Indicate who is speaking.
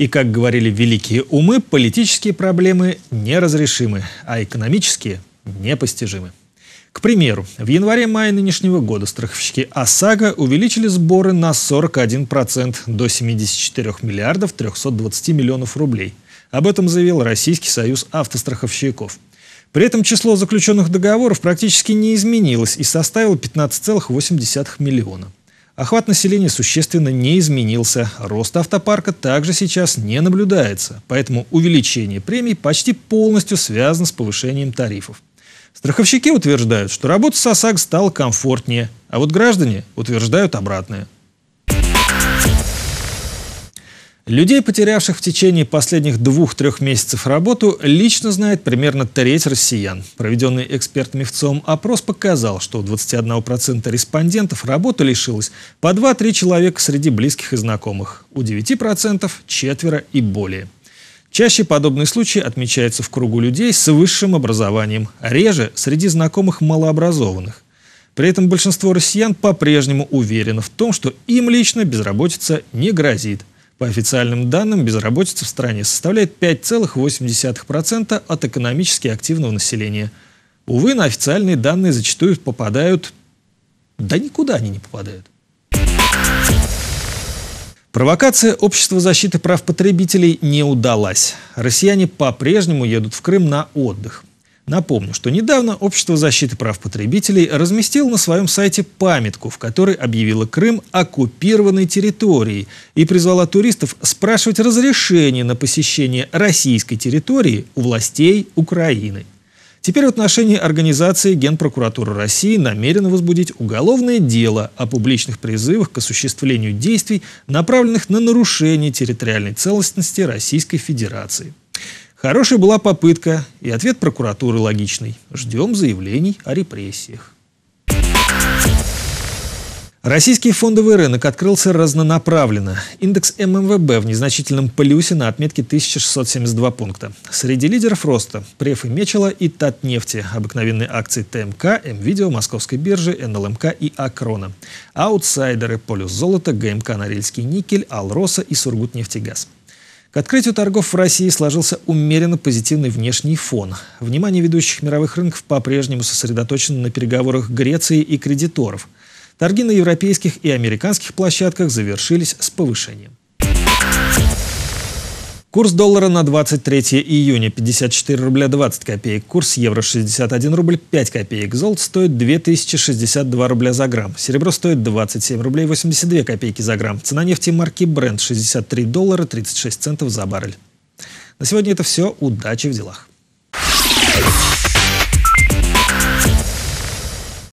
Speaker 1: И, как говорили великие умы, политические проблемы неразрешимы, а экономические непостижимы. К примеру, в январе-мае нынешнего года страховщики ОСАГО увеличили сборы на 41% до 74 миллиардов 320 миллионов рублей. Об этом заявил Российский союз автостраховщиков. При этом число заключенных договоров практически не изменилось и составило 15,8 миллиона. Охват населения существенно не изменился, рост автопарка также сейчас не наблюдается, поэтому увеличение премий почти полностью связано с повышением тарифов. Страховщики утверждают, что работа с осаг стала комфортнее, а вот граждане утверждают обратное – Людей, потерявших в течение последних двух-трех месяцев работу, лично знает примерно треть россиян. Проведенный экспертами в ЦОМ опрос показал, что у 21% респондентов работа лишилась по 2-3 человека среди близких и знакомых, у 9% четверо и более. Чаще подобные случаи отмечаются в кругу людей с высшим образованием, реже среди знакомых малообразованных. При этом большинство россиян по-прежнему уверены в том, что им лично безработица не грозит. По официальным данным, безработица в стране составляет 5,8% от экономически активного населения. Увы, на официальные данные зачастую попадают... Да никуда они не попадают. Провокация Общества защиты прав потребителей не удалась. Россияне по-прежнему едут в Крым на отдых. Напомню, что недавно Общество защиты прав потребителей разместило на своем сайте памятку, в которой объявило Крым оккупированной территорией и призвала туристов спрашивать разрешение на посещение российской территории у властей Украины. Теперь в отношении организации Генпрокуратура России намерена возбудить уголовное дело о публичных призывах к осуществлению действий, направленных на нарушение территориальной целостности Российской Федерации. Хорошая была попытка, и ответ прокуратуры логичный. Ждем заявлений о репрессиях. Российский фондовый рынок открылся разнонаправленно. Индекс ММВБ в незначительном плюсе на отметке 1672 пункта. Среди лидеров роста – Преф и Мечела и Татнефти, обыкновенные акции ТМК, МВидео, Московской биржи, НЛМК и Акрона. Аутсайдеры – Полюс Золото, ГМК Норильский Никель, Алроса и Сургутнефтегаз. К открытию торгов в России сложился умеренно позитивный внешний фон. Внимание ведущих мировых рынков по-прежнему сосредоточено на переговорах Греции и кредиторов. Торги на европейских и американских площадках завершились с повышением. Курс доллара на 23 июня 54 рубля 20 копеек. Курс евро 61 рубль 5 копеек. Золото стоит 2062 рубля за грамм. Серебро стоит 27 рублей 82 копейки за грамм. Цена нефти марки Brent 63 доллара 36 центов за баррель. На сегодня это все. Удачи в делах.